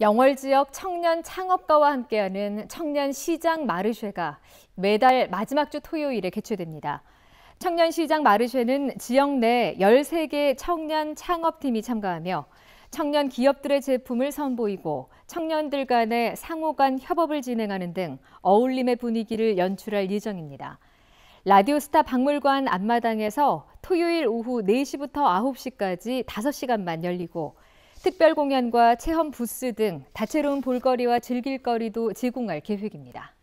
영월 지역 청년 창업가와 함께하는 청년 시장 마르쉐가 매달 마지막 주 토요일에 개최됩니다. 청년 시장 마르쉐는 지역 내 13개 청년 창업팀이 참가하며 청년 기업들의 제품을 선보이고 청년들 간의 상호 간 협업을 진행하는 등 어울림의 분위기를 연출할 예정입니다. 라디오스타 박물관 앞마당에서 토요일 오후 4시부터 9시까지 5시간만 열리고 특별 공연과 체험 부스 등 다채로운 볼거리와 즐길 거리도 제공할 계획입니다.